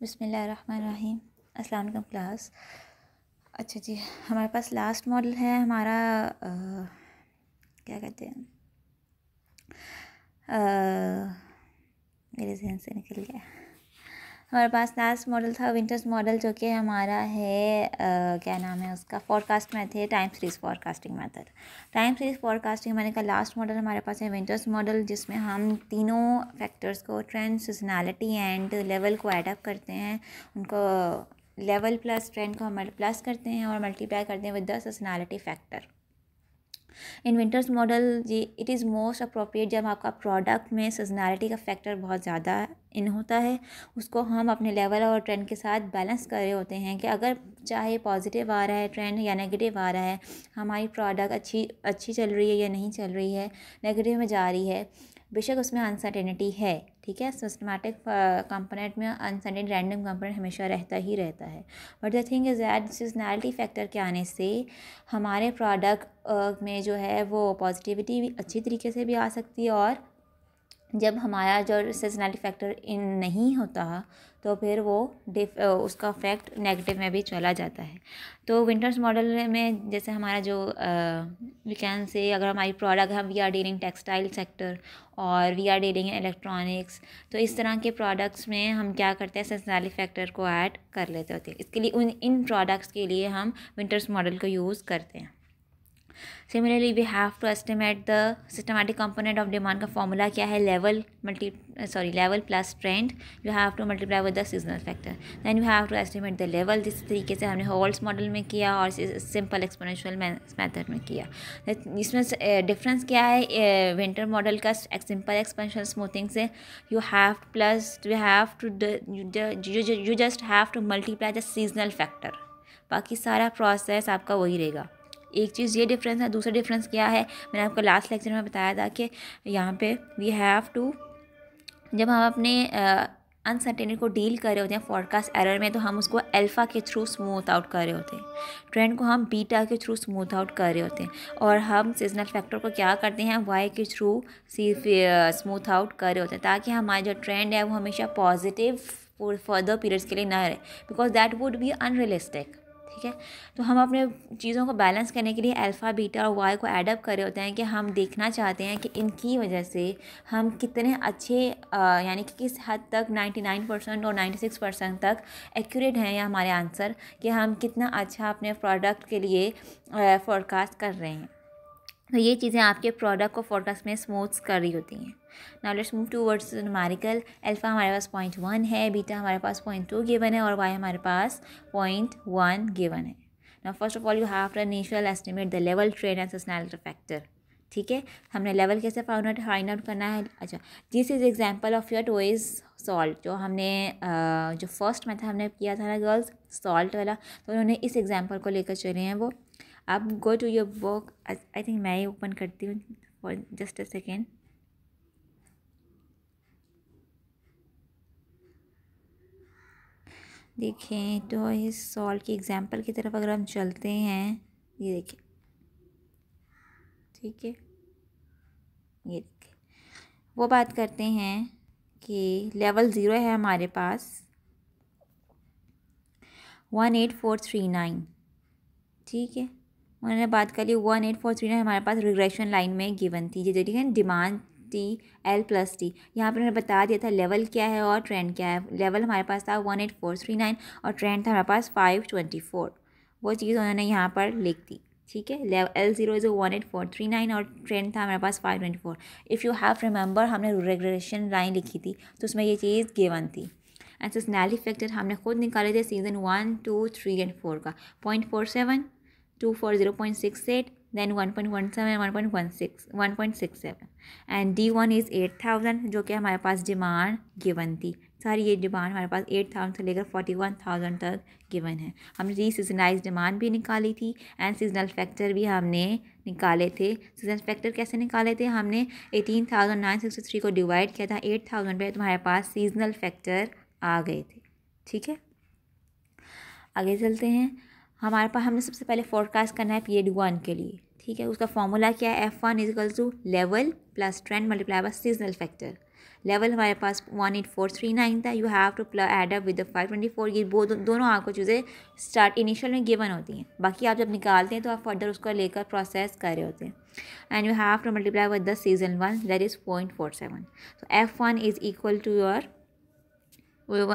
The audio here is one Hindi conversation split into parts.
बिसमीम क्लास अच्छा जी हमारे पास लास्ट मॉडल है हमारा आ, क्या कहते हैं मेरे जहन से निकल गया हमारे पास लास्ट मॉडल था विंटर्स मॉडल जो कि हमारा है आ, क्या नाम है उसका forecast method time series forecasting method time series forecasting मैंने कहा लास्ट मॉडल हमारे पास है विंटर्स मॉडल जिसमें हम तीनों फैक्टर्स को ट्रेंड सीजनैलिटी एंड लेवल को एडअप करते हैं उनको लेवल प्लस ट्रेंड को हम प्लस करते हैं और मल्टीप्लाई करते हैं विद द सीजनैलिटी फैक्टर इन्वेंटर्स मॉडल जी इट इज़ मोस्ट अप्रोप्रिएट जब आपका प्रोडक्ट में सीजनैलिटी का फैक्टर बहुत ज़्यादा इन होता है उसको हम अपने लेवल और ट्रेंड के साथ बैलेंस कर रहे होते हैं कि अगर चाहे पॉजिटिव आ रहा है ट्रेंड या नेगेटिव आ रहा है हमारी प्रोडक्ट अच्छी अच्छी चल रही है या नहीं चल रही है नेगेटिव में जा रही है बेशक उसमें अनसर्टेनिटी है ठीक है सिस्टमैटिक कंपोनेंट uh, में अनसटेड रैंडम कंपोनेंट हमेशा रहता ही रहता है but the thing is that seasonality factor के आने से हमारे प्रोडक्ट uh, में जो है वो पॉजिटिविटी भी अच्छी तरीके से भी आ सकती है और जब हमारा जो सीजनैलिटी फैक्टर इन नहीं होता तो फिर वो डिफ uh, उसका इफेक्ट नेगेटिव में भी चला जाता है तो विंटर्स मॉडल में जैसे हमारा जो वी कैन से अगर हमारी प्रोडक्ट हम we are dealing textile sector और वी आर डीलिंग इलेक्ट्रॉनिक्स तो इस तरह के प्रोडक्ट्स में हम क्या करते हैं सेंसनाली फैक्टर को ऐड कर लेते होते हैं इसके लिए उन इन प्रोडक्ट्स के लिए हम विंटर्स मॉडल को यूज़ करते हैं similarly we have to estimate the systematic component of demand का फॉर्मूला क्या है level multi sorry level plus trend you have to multiply with the seasonal factor then you have to estimate the level जिस तरीके से हमने होल्स मॉडल में किया और सिंपल एक्सपोनेंशियल मैथड में किया इसमें डिफरेंस eh, क्या है विंटर eh, मॉडल का सिंपल एक्सपेंशन स्मूथिंग से you have plus you have to you just have to multiply the seasonal factor बाकी सारा प्रोसेस आपका वही रहेगा एक चीज़ ये डिफरेंस है दूसरा डिफरेंस क्या है मैंने आपको लास्ट लेक्चर में बताया था कि यहाँ पे वी हैव टू जब हम अपने अनसर्टेनिटी को डील कर रहे होते हैं फॉरकास्ट एरर में तो हम उसको अल्फ़ा के थ्रू स्मूथ आउट कर रहे होते हैं ट्रेंड को हम बीटा के थ्रू स्मूथ आउट कर रहे होते हैं और हम सीजनल फैक्टर को क्या करते हैं वाई के थ्रू सिर्फ स्मूथ आउट कर रहे होते हैं ताकि हमारा जो ट्रेंड है वो हमेशा पॉजिटिव फॉर फर्दर पीरियड्स के लिए ना रहे because that would be unrealistic ठीक है तो हम अपने चीज़ों को बैलेंस करने के लिए अल्फ़ा बीटा और वाई को एडअप कर रहे होते हैं कि हम देखना चाहते हैं कि इनकी वजह से हम कितने अच्छे यानी कि किस हद तक 99 परसेंट और 96 परसेंट तक एक्यूरेट हैं या हमारे आंसर कि हम कितना अच्छा अपने प्रोडक्ट के लिए फॉरकास्ट कर रहे हैं तो ये चीज़ें आपके प्रोडक्ट को फोरकास्ट में स्मूथ्स कर रही होती हैं now let's move towards numerical alpha हमारे पास पॉइंट वन है बीटा हमारे पास पॉइंट टू गिवन है और वाई हमारे पास पॉइंट वन गिवन है now first of all you have to estimate the level trend and seasonality factor ठीक है हमने लेवल कैसे फाउंड आउट फाइंड आउट करना है अच्छा this is example of your toys is solved जो हमने जो फर्स्ट मैथड हमने किया था ना गर्ल्स सॉल्ट वाला तो उन्होंने इस एग्जाम्पल को लेकर चले हैं वो आप go to your work I think मैं ही ओपन करती हूँ फॉर जस्ट अ सेकेंड देखें तो इस सॉल्व की एग्ज़ाम्पल की तरफ अगर हम चलते हैं ये देखें ठीक है ये देखें वो बात करते हैं कि लेवल ज़ीरो है हमारे पास one eight four three nine ठीक है उन्होंने बात कर ली one eight four three nine हमारे पास रिग्रेशन लाइन में गिवन थी ये जो देखिए demand T L plus T यहाँ पर उन्होंने बता दिया था लेवल क्या है और ट्रेंड क्या है लेवल हमारे पास था one eight four three nine और ट्रेंड था हमारे पास फाइव ट्वेंटी फोर वो चीज़ उन्होंने यहाँ पर लिख दी ठीक है level L zero is one eight four three nine और ट्रेंड था हमारे पास five twenty four if you have remember हमने रिग्रेशन लाइन लिखी थी तो उसमें ये चीज़ गिवन थी एंड सिस्नैली फैक्टर हमने खुद निकाले थे season one two three and four का point four seven 2 for 0.68 then point 1.16 seven and D one is eight thousand जो कि हमारे पास डिमांड गिवन थी सारी ये डिमांड हमारे पास एट थाउजेंड से लेकर फोर्टी वन थाउजेंड तक गिवन है हमने री सीजनाइज डिमांड भी निकाली थी एंड सीजनल फैक्टर भी हमने निकाले थे सीजनल फैक्टर कैसे निकाले थे हमने eighteen thousand nine sixty three को डिवाइड किया था एट थाउजेंड पर तुम्हारे पास सीजनल फैक्टर आ गए थे ठीक है आगे चलते हैं हमारे पास हमने सबसे पहले फोरकास्ट करना है पीरियड वन के लिए ठीक है उसका फॉर्मूला क्या है F one is equal to level plus trend multiply by seasonal factor level हमारे पास one eight four three nine था you have to add up with five twenty four ये दो, दोनों आपको चीज़ें स्टार्ट इनिशियल में गिवन होती हैं बाकी आप जब निकालते हैं तो आप फर्दर उसको लेकर प्रोसेस कर रहे होते हैं and you have to multiply with the season one that is point four seven so F one is equal to your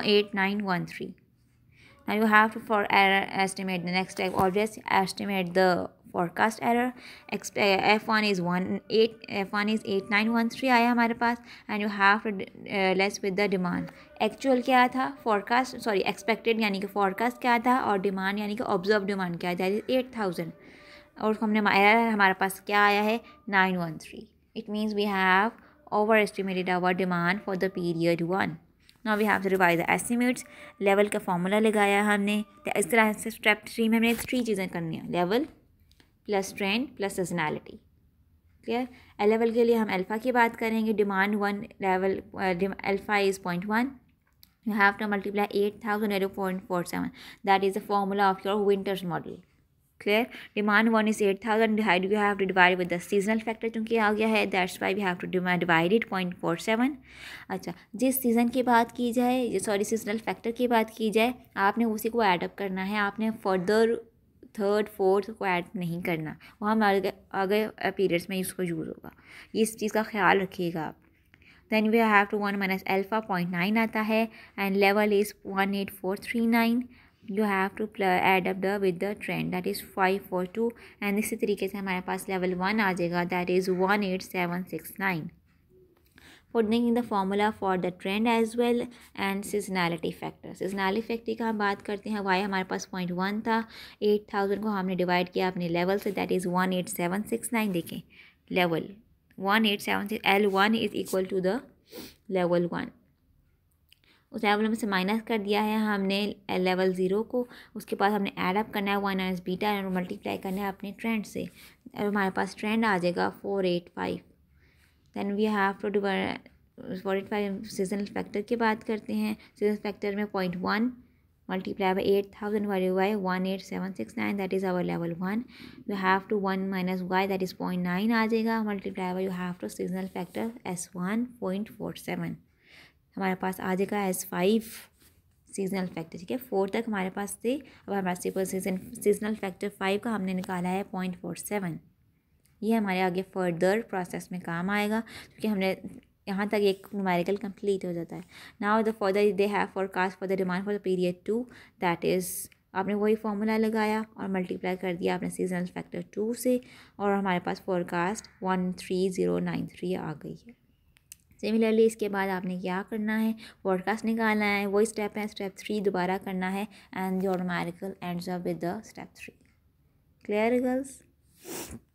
eight nine one three now you have to for error estimate the next step always estimate the one eight F one is eight nine one three आया हमारे पास and you have less with the demand actual क्या था फॉरकास्ट सॉरी एक्सपेक्टेड यानी कि फॉरकास्ट क्या था और डिमांड यानी कि ऑब्जर्व डिमांड क्या था एट थाउजेंड और हमने एरर हमारे पास क्या आया है nine one three it means we have over estimated our demand for the period one now we have to revise the estimates level का फॉर्मूला लगाया हमने तो इस तरह से स्टेप थ्री में हमने थ्री चीज़ें करनी है level plus trend plus seasonality clear level के लिए हम अल्फ़ा की बात करेंगे demand one level alpha is point one you have to multiply eight thousand eight point four seven that is the formula of your Winters model demand one is eight thousand divide you have to divide with the seasonal factor चूँकि आ गया है that's why we have to have to point four seven अच्छा जिस सीज़न की बात की जाए सॉरी सीजनल फैक्टर की बात की जाए आपने उसी को ऐडअप करना है आपने फर्दर थर्ड फोर्थ को ऐड नहीं करना वो हम आगे आगे पीरियड्स में इसको यूज़ होगा ये इस चीज़ का ख्याल रखिएगा आप then we have to one minus alpha point nine आता है and level is one eight four three nine you have to add up the with the trend that is five four two and इसी तरीके से हमारे पास लेवल वन आ जाएगा that is one eight seven six nine in the formula for the trend as well and seasonality factor seasonality factor का हम बात करते हैं वाई हमारे पास पॉइंट वन था एट थाउजेंड को हमने डिवाइड किया अपने लेवल से that is one eight seven six nine देखें level one eight seven six L one is equal to the level one उस लेवल में से माइनस कर दिया है हमने लेवल ज़ीरो को उसके बाद हमने ऐड अप करना है वन एस बीटा और मल्टीप्लाई करना है अपने ट्रेंड से और हमारे पास ट्रेंड आ जाएगा four eight five then we have to four eight five seasonal factor की बात करते हैं सीजनल फैक्टर में point one multiply by eight thousand Y Y one eight seven six nine that is our level one you have to one minus Y that is point nine आ जाएगा multiply have to seasonal factor S one point four seven हमारे पास आ जाएगा एज फाइव सीजनल फैक्टर ठीक है फोर तक हमारे पास थे अब हमारे सिपर सीजन सीजनल फैक्टर फाइव का हमने निकाला है पॉइंट फोर सेवन ये हमारे आगे फर्दर प्रोसेस में काम आएगा क्योंकि हमने यहाँ तक एक नुमेरिकल कंप्लीट हो जाता है now the further they have forecast for the demand for the period two that is आपने वही फॉर्मूला लगाया और मल्टीप्लाई कर दिया आपने सीजनल फैक्टर टू से और हमारे पास forecast one three zero nine three आ गई है सिमिलरली इसके बाद आपने क्या करना है पॉडकास्ट निकालना है वही स्टेप है स्टेप थ्री दोबारा करना है and your miracle ends up with the step three clear girls